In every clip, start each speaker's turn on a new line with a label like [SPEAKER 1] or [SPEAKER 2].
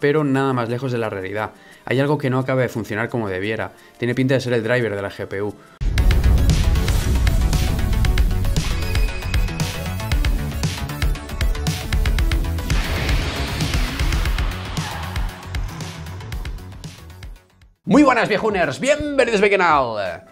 [SPEAKER 1] pero nada más lejos de la realidad. Hay algo que no acaba de funcionar como debiera, tiene pinta de ser el driver de la GPU. Muy buenas viejuners, bienvenidos a mi canal.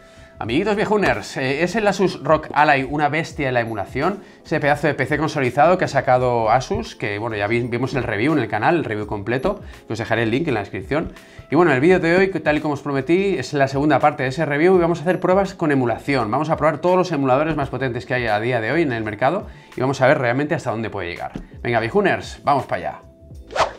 [SPEAKER 1] Amiguitos viejuners, eh, ¿es el Asus Rock Ally una bestia en la emulación? Ese pedazo de PC consolidado que ha sacado Asus, que bueno, ya vimos el review en el canal, el review completo, que os dejaré el link en la descripción. Y bueno, el vídeo de hoy, tal y como os prometí, es la segunda parte de ese review y vamos a hacer pruebas con emulación. Vamos a probar todos los emuladores más potentes que hay a día de hoy en el mercado y vamos a ver realmente hasta dónde puede llegar. Venga, viejuners, vamos para allá.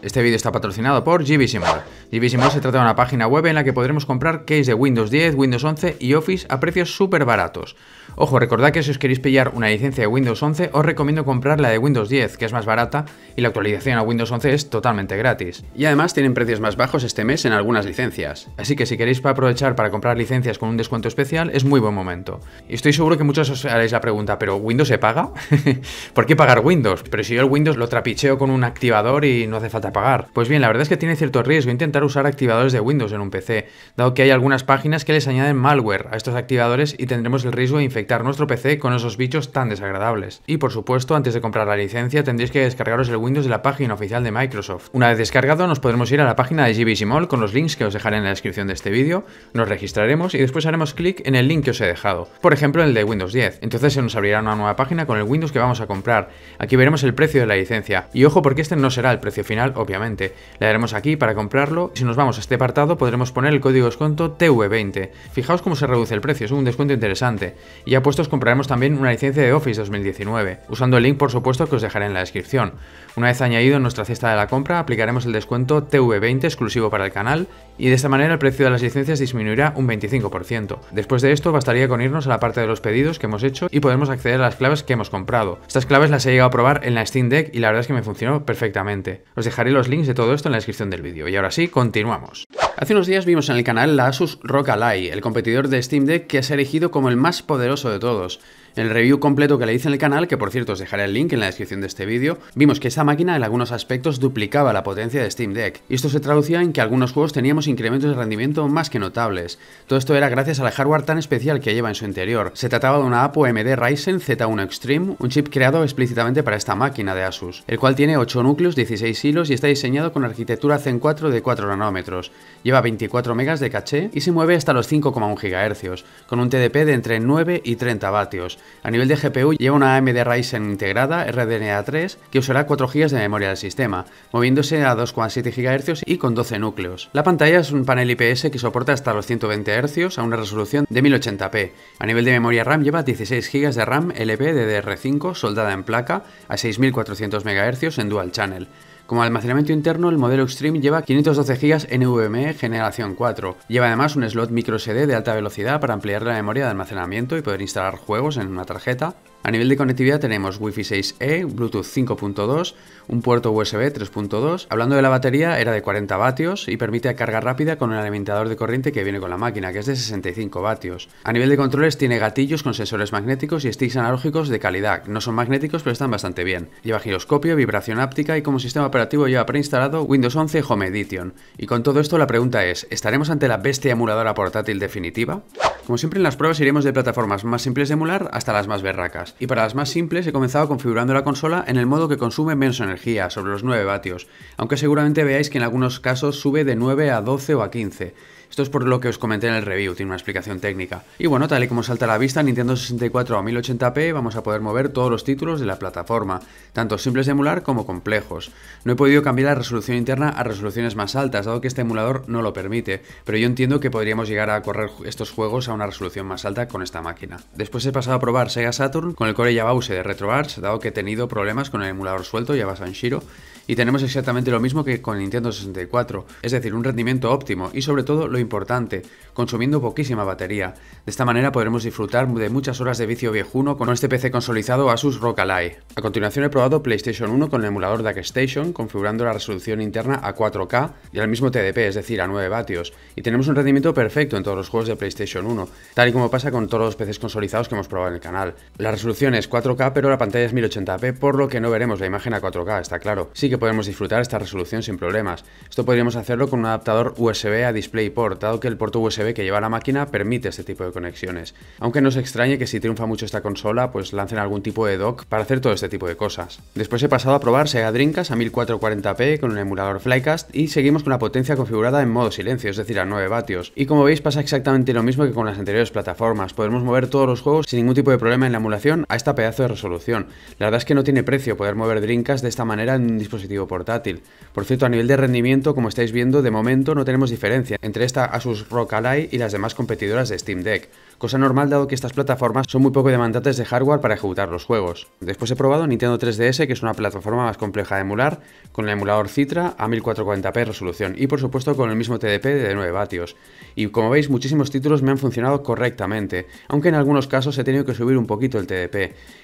[SPEAKER 1] Este vídeo está patrocinado por GBSimor. GBSimor se trata de una página web en la que podremos comprar case de Windows 10, Windows 11 y Office a precios súper baratos. Ojo, recordad que si os queréis pillar una licencia de Windows 11, os recomiendo comprar la de Windows 10, que es más barata y la actualización a Windows 11 es totalmente gratis. Y además tienen precios más bajos este mes en algunas licencias. Así que si queréis aprovechar para comprar licencias con un descuento especial, es muy buen momento. Y estoy seguro que muchos os haréis la pregunta, ¿pero Windows se paga? ¿Por qué pagar Windows? Pero si yo el Windows lo trapicheo con un activador y no hace falta pagar. Pues bien, la verdad es que tiene cierto riesgo intentar usar activadores de Windows en un PC, dado que hay algunas páginas que les añaden malware a estos activadores y tendremos el riesgo de infectar nuestro PC con esos bichos tan desagradables. Y por supuesto, antes de comprar la licencia tendréis que descargaros el Windows de la página oficial de Microsoft. Una vez descargado nos podremos ir a la página de Mall con los links que os dejaré en la descripción de este vídeo, nos registraremos y después haremos clic en el link que os he dejado, por ejemplo el de Windows 10. Entonces se nos abrirá una nueva página con el Windows que vamos a comprar. Aquí veremos el precio de la licencia. Y ojo porque este no será el precio final obviamente. Le daremos aquí para comprarlo. Si nos vamos a este apartado podremos poner el código descuento TV20. Fijaos cómo se reduce el precio, es un descuento interesante. Y ya puestos compraremos también una licencia de Office 2019, usando el link por supuesto que os dejaré en la descripción. Una vez añadido en nuestra cesta de la compra aplicaremos el descuento TV20 exclusivo para el canal y de esta manera el precio de las licencias disminuirá un 25%. Después de esto bastaría con irnos a la parte de los pedidos que hemos hecho y podemos acceder a las claves que hemos comprado. Estas claves las he llegado a probar en la Steam Deck y la verdad es que me funcionó perfectamente. Os dejaré los links de todo esto en la descripción del vídeo. Y ahora sí, continuamos. Hace unos días vimos en el canal la Asus ROG Ally, el competidor de Steam Deck que se ha elegido como el más poderoso de todos. En el review completo que le hice en el canal, que por cierto os dejaré el link en la descripción de este vídeo, vimos que esta máquina en algunos aspectos duplicaba la potencia de Steam Deck. Y esto se traducía en que algunos juegos teníamos incrementos de rendimiento más que notables. Todo esto era gracias al hardware tan especial que lleva en su interior. Se trataba de una APO AMD Ryzen Z1 Extreme, un chip creado explícitamente para esta máquina de Asus, el cual tiene 8 núcleos, 16 hilos y está diseñado con arquitectura Zen 4 de 4 nanómetros. Lleva 24 megas de caché y se mueve hasta los 5,1 GHz, con un TDP de entre 9 y 30 vatios. A nivel de GPU lleva una AMD Ryzen integrada RDNA 3 que usará 4 GB de memoria del sistema, moviéndose a 2,7 GHz y con 12 núcleos. La pantalla es un panel IPS que soporta hasta los 120 Hz a una resolución de 1080p. A nivel de memoria RAM lleva 16 GB de RAM LP DDR5 soldada en placa a 6400 MHz en dual channel. Como almacenamiento interno, el modelo Extreme lleva 512 GB NVMe generación 4. Lleva además un slot microSD de alta velocidad para ampliar la memoria de almacenamiento y poder instalar juegos en una tarjeta, a nivel de conectividad tenemos Wi-Fi 6E, Bluetooth 5.2, un puerto USB 3.2. Hablando de la batería, era de 40 vatios y permite carga rápida con el alimentador de corriente que viene con la máquina, que es de 65 vatios. A nivel de controles tiene gatillos con sensores magnéticos y sticks analógicos de calidad. No son magnéticos pero están bastante bien. Lleva giroscopio, vibración áptica y como sistema operativo lleva preinstalado Windows 11 Home Edition. Y con todo esto la pregunta es, ¿estaremos ante la bestia emuladora portátil definitiva? Como siempre en las pruebas iremos de plataformas más simples de emular hasta las más berracas. Y para las más simples he comenzado configurando la consola en el modo que consume menos energía, sobre los 9 vatios, aunque seguramente veáis que en algunos casos sube de 9 a 12 o a 15. Esto es por lo que os comenté en el review, tiene una explicación técnica. Y bueno, tal y como salta a la vista, Nintendo 64 a 1080p vamos a poder mover todos los títulos de la plataforma, tanto simples de emular como complejos. No he podido cambiar la resolución interna a resoluciones más altas, dado que este emulador no lo permite, pero yo entiendo que podríamos llegar a correr estos juegos a una resolución más alta con esta máquina. Después he pasado a probar Sega Saturn con el Core Yabause de RetroArch, dado que he tenido problemas con el emulador suelto Yabasan Shiro y tenemos exactamente lo mismo que con Nintendo 64, es decir, un rendimiento óptimo y sobre todo lo importante, consumiendo poquísima batería. De esta manera podremos disfrutar de muchas horas de vicio viejuno con este PC consolidado Asus ROG Ally. A continuación he probado PlayStation 1 con el emulador station configurando la resolución interna a 4K y al mismo TDP, es decir, a 9 vatios. Y tenemos un rendimiento perfecto en todos los juegos de PlayStation 1, tal y como pasa con todos los PCs consolizados que hemos probado en el canal. La resolución es 4K pero la pantalla es 1080p, por lo que no veremos la imagen a 4K, está claro podemos disfrutar esta resolución sin problemas. Esto podríamos hacerlo con un adaptador USB a DisplayPort, dado que el puerto USB que lleva la máquina permite este tipo de conexiones. Aunque no se extrañe que si triunfa mucho esta consola, pues lancen algún tipo de dock para hacer todo este tipo de cosas. Después he pasado a probar Sega Dreamcast a 1440p con un emulador Flycast y seguimos con la potencia configurada en modo silencio, es decir, a 9 vatios. Y como veis pasa exactamente lo mismo que con las anteriores plataformas, podemos mover todos los juegos sin ningún tipo de problema en la emulación a esta pedazo de resolución. La verdad es que no tiene precio poder mover drinkas de esta manera en un dispositivo portátil. Por cierto, a nivel de rendimiento, como estáis viendo, de momento no tenemos diferencia entre esta Asus ROG Ally y las demás competidoras de Steam Deck cosa normal dado que estas plataformas son muy poco demandantes de hardware para ejecutar los juegos. Después he probado Nintendo 3DS, que es una plataforma más compleja de emular, con el emulador Citra a 1440p resolución y por supuesto con el mismo TDP de 9 vatios. Y como veis, muchísimos títulos me han funcionado correctamente, aunque en algunos casos he tenido que subir un poquito el TDP.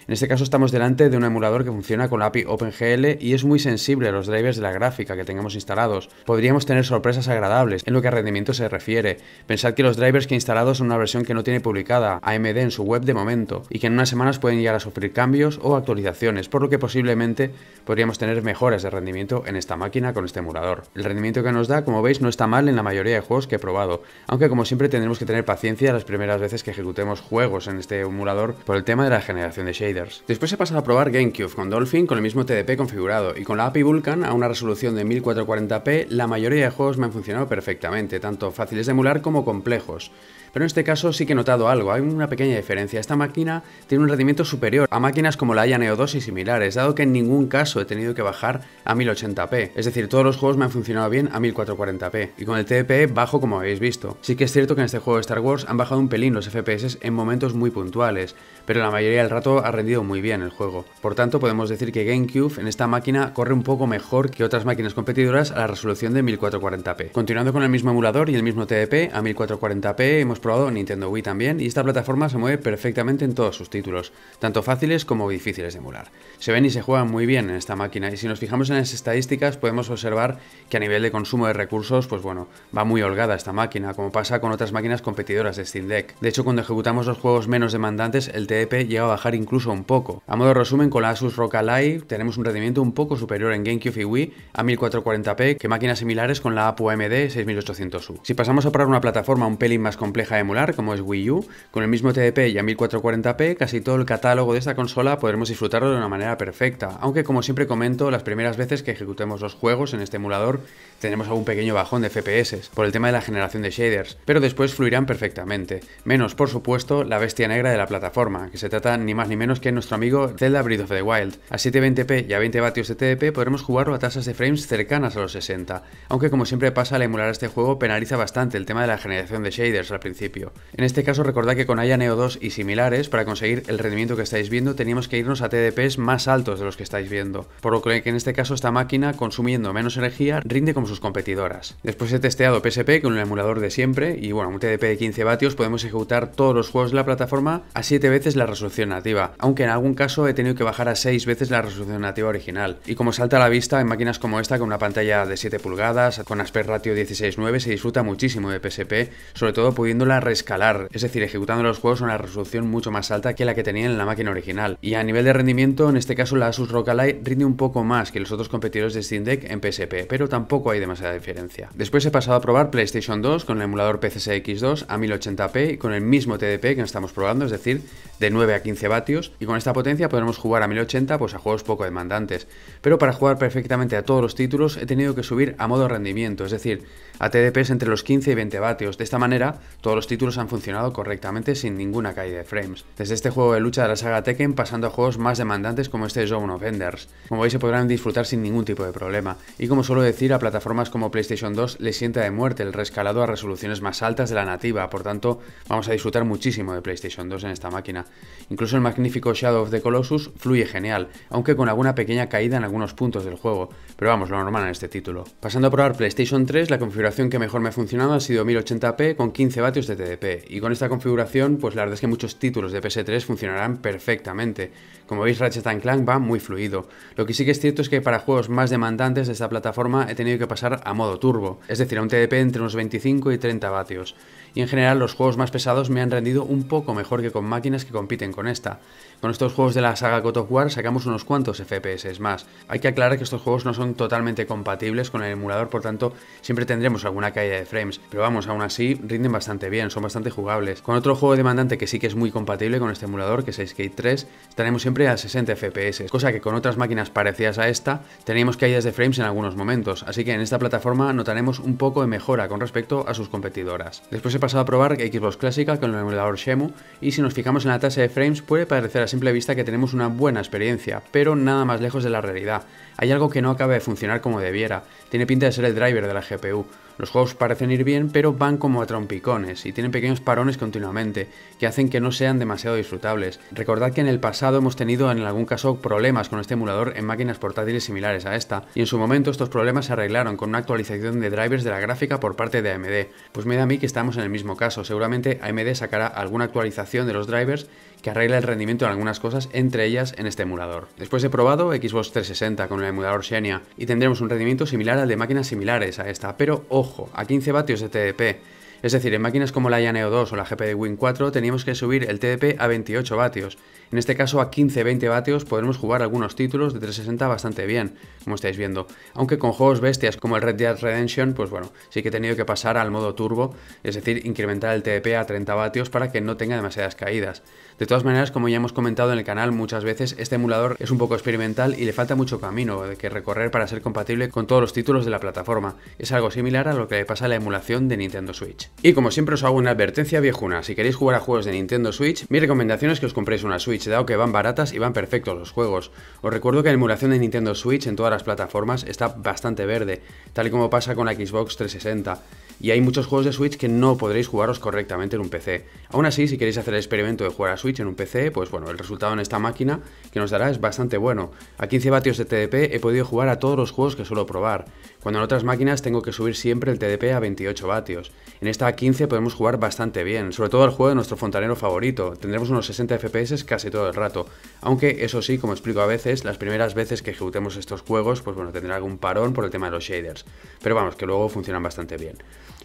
[SPEAKER 1] En este caso estamos delante de un emulador que funciona con la API OpenGL y es muy sensible a los drivers de la gráfica que tengamos instalados. Podríamos tener sorpresas agradables en lo que a rendimiento se refiere. Pensad que los drivers que he instalado son una versión que no tiene publicada AMD en su web de momento y que en unas semanas pueden llegar a sufrir cambios o actualizaciones, por lo que posiblemente podríamos tener mejoras de rendimiento en esta máquina con este emulador. El rendimiento que nos da, como veis, no está mal en la mayoría de juegos que he probado, aunque como siempre tendremos que tener paciencia las primeras veces que ejecutemos juegos en este emulador por el tema de la generación de shaders. Después he pasado a probar GameCube con Dolphin con el mismo TDP configurado y con la API Vulkan a una resolución de 1440p la mayoría de juegos me han funcionado perfectamente, tanto fáciles de emular como complejos pero en este caso sí que he notado algo, hay una pequeña diferencia. Esta máquina tiene un rendimiento superior a máquinas como la Aya Neo 2 y similares, dado que en ningún caso he tenido que bajar a 1080p, es decir, todos los juegos me han funcionado bien a 1440p, y con el TDP bajo como habéis visto. Sí que es cierto que en este juego de Star Wars han bajado un pelín los FPS en momentos muy puntuales, pero la mayoría del rato ha rendido muy bien el juego. Por tanto, podemos decir que GameCube en esta máquina corre un poco mejor que otras máquinas competidoras a la resolución de 1440p. Continuando con el mismo emulador y el mismo TDP, a 1440p hemos probado Nintendo Wii también y esta plataforma se mueve perfectamente en todos sus títulos, tanto fáciles como difíciles de emular. Se ven y se juegan muy bien en esta máquina y si nos fijamos en las estadísticas podemos observar que a nivel de consumo de recursos, pues bueno, va muy holgada esta máquina, como pasa con otras máquinas competidoras de Steam Deck. De hecho, cuando ejecutamos los juegos menos demandantes, el TDP llega a bajar incluso un poco. A modo resumen, con la Asus ROG Alive tenemos un rendimiento un poco superior en GameCube y Wii a 1440p que máquinas similares con la APU AMD 6800U. Si pasamos a probar una plataforma un pelín más compleja de emular, como es Wii U, con el mismo TDP y a 1440p, casi todo el catálogo de esta consola podremos disfrutarlo de una manera perfecta, aunque como siempre comento, las primeras veces que ejecutemos los juegos en este emulador tenemos algún pequeño bajón de FPS por el tema de la generación de shaders, pero después fluirán perfectamente, menos por supuesto la bestia negra de la plataforma, que se trata ni más ni menos que nuestro amigo Zelda Breath of the Wild. A 720p y a 20 vatios de TDP podremos jugarlo a tasas de frames cercanas a los 60, aunque como siempre pasa al emular este juego penaliza bastante el tema de la generación de shaders al principio. En este caso recordad que con Aya Neo 2 y similares, para conseguir el rendimiento que estáis viendo teníamos que irnos a TDPs más altos de los que estáis viendo, por lo que en este caso esta máquina consumiendo menos energía rinde como sus competidoras. Después he testeado PSP con el emulador de siempre y bueno, un TDP de 15 vatios podemos ejecutar todos los juegos de la plataforma a 7 veces la resolución nativa, aunque en algún caso he tenido que bajar a 6 veces la resolución nativa original. Y como salta a la vista en máquinas como esta con una pantalla de 7 pulgadas, con aspect ratio 16.9, se disfruta muchísimo de PSP, sobre todo pudiéndola rescalar, es decir, ejecutando los juegos a una resolución mucho más alta que la que tenía en la máquina original. Y a nivel de rendimiento, en este caso la Asus ROG rinde un poco más que los otros competidores de Steam Deck en PSP, pero tampoco hay demasiada diferencia. Después he pasado a probar PlayStation 2 con el emulador PCSX2 a 1080p y con el mismo TDP que estamos probando, es decir, de de 9 a 15 vatios y con esta potencia podremos jugar a 1080 pues a juegos poco demandantes. Pero para jugar perfectamente a todos los títulos he tenido que subir a modo rendimiento, es decir, a TDPs entre los 15 y 20 vatios. De esta manera todos los títulos han funcionado correctamente sin ninguna caída de frames. Desde este juego de lucha de la saga Tekken pasando a juegos más demandantes como este Zone of Enders. Como veis se podrán disfrutar sin ningún tipo de problema. Y como suelo decir, a plataformas como PlayStation 2 les sienta de muerte el rescalado a resoluciones más altas de la nativa, por tanto vamos a disfrutar muchísimo de PlayStation 2 en esta máquina. Incluso el magnífico Shadow of the Colossus fluye genial, aunque con alguna pequeña caída en algunos puntos del juego, pero vamos, lo normal en este título. Pasando a probar PlayStation 3, la configuración que mejor me ha funcionado ha sido 1080p con 15 vatios de TDP, y con esta configuración, pues la verdad es que muchos títulos de PS3 funcionarán perfectamente. Como veis, Ratchet Clank va muy fluido. Lo que sí que es cierto es que para juegos más demandantes de esta plataforma he tenido que pasar a modo turbo, es decir, a un TDP entre unos 25 y 30 vatios y en general los juegos más pesados me han rendido un poco mejor que con máquinas que compiten con esta. Con estos juegos de la saga God of War sacamos unos cuantos FPS más. Hay que aclarar que estos juegos no son totalmente compatibles con el emulador, por tanto siempre tendremos alguna caída de frames, pero vamos, aún así rinden bastante bien, son bastante jugables. Con otro juego demandante que sí que es muy compatible con este emulador, que es Skate 3, estaremos siempre a 60 FPS, cosa que con otras máquinas parecidas a esta teníamos caídas de frames en algunos momentos, así que en esta plataforma notaremos un poco de mejora con respecto a sus competidoras. Después pasado a probar Xbox clásica con el emulador Shemu y si nos fijamos en la tasa de frames puede parecer a simple vista que tenemos una buena experiencia, pero nada más lejos de la realidad. Hay algo que no acaba de funcionar como debiera, tiene pinta de ser el driver de la GPU. Los juegos parecen ir bien, pero van como a trompicones y tienen pequeños parones continuamente, que hacen que no sean demasiado disfrutables. Recordad que en el pasado hemos tenido en algún caso problemas con este emulador en máquinas portátiles similares a esta, y en su momento estos problemas se arreglaron con una actualización de drivers de la gráfica por parte de AMD. Pues me da a mí que estamos en el mismo caso, seguramente AMD sacará alguna actualización de los drivers que arregle el rendimiento en algunas cosas, entre ellas en este emulador. Después he probado Xbox 360 con el emulador Xenia y tendremos un rendimiento similar al de máquinas similares a esta, pero ojo ojo, a 15 vatios de TDP. Es decir, en máquinas como la Yaneo 2 o la GPD Win 4 teníamos que subir el TDP a 28 vatios. En este caso a 15-20 vatios podremos jugar algunos títulos de 360 bastante bien, como estáis viendo. Aunque con juegos bestias como el Red Dead Redemption, pues bueno, sí que he tenido que pasar al modo turbo, es decir, incrementar el TDP a 30 vatios para que no tenga demasiadas caídas. De todas maneras, como ya hemos comentado en el canal muchas veces, este emulador es un poco experimental y le falta mucho camino de que recorrer para ser compatible con todos los títulos de la plataforma. Es algo similar a lo que le pasa a la emulación de Nintendo Switch. Y como siempre os hago una advertencia viejuna, si queréis jugar a juegos de Nintendo Switch, mi recomendación es que os compréis una Switch, dado que van baratas y van perfectos los juegos. Os recuerdo que la emulación de Nintendo Switch en todas las plataformas está bastante verde, tal y como pasa con la Xbox 360, y hay muchos juegos de Switch que no podréis jugaros correctamente en un PC. Aún así, si queréis hacer el experimento de jugar a Switch en un PC, pues bueno, el resultado en esta máquina que nos dará es bastante bueno. A 15 vatios de TDP he podido jugar a todos los juegos que suelo probar, cuando en otras máquinas tengo que subir siempre el TDP a 28 vatios. En esta a 15 podemos jugar bastante bien, sobre todo el juego de nuestro fontanero favorito. Tendremos unos 60 FPS casi todo el rato. Aunque, eso sí, como explico a veces, las primeras veces que ejecutemos estos juegos, pues bueno, tendrá algún parón por el tema de los shaders. Pero vamos, que luego funcionan bastante bien.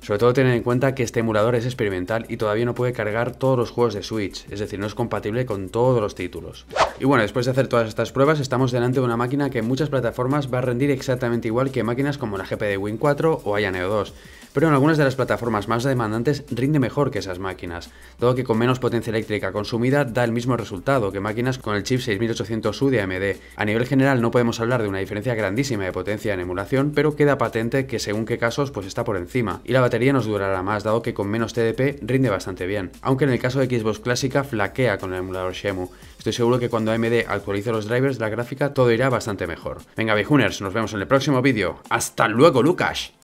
[SPEAKER 1] Sobre todo tener en cuenta que este emulador es experimental y todavía no puede cargar todos los juegos de Switch, es decir, no es compatible con todos los títulos. Y bueno, después de hacer todas estas pruebas, estamos delante de una máquina que en muchas plataformas va a rendir exactamente igual que máquinas como la GPD Win 4 o Neo 2 pero en algunas de las plataformas más demandantes rinde mejor que esas máquinas, dado que con menos potencia eléctrica consumida da el mismo resultado que máquinas con el chip 6800U de AMD. A nivel general no podemos hablar de una diferencia grandísima de potencia en emulación, pero queda patente que según qué casos pues está por encima, y la batería nos durará más, dado que con menos TDP rinde bastante bien, aunque en el caso de Xbox Clásica flaquea con el emulador Shemu. Estoy seguro que cuando AMD actualice los drivers la gráfica todo irá bastante mejor. Venga, Bihuners, nos vemos en el próximo vídeo. ¡Hasta luego, Lucas!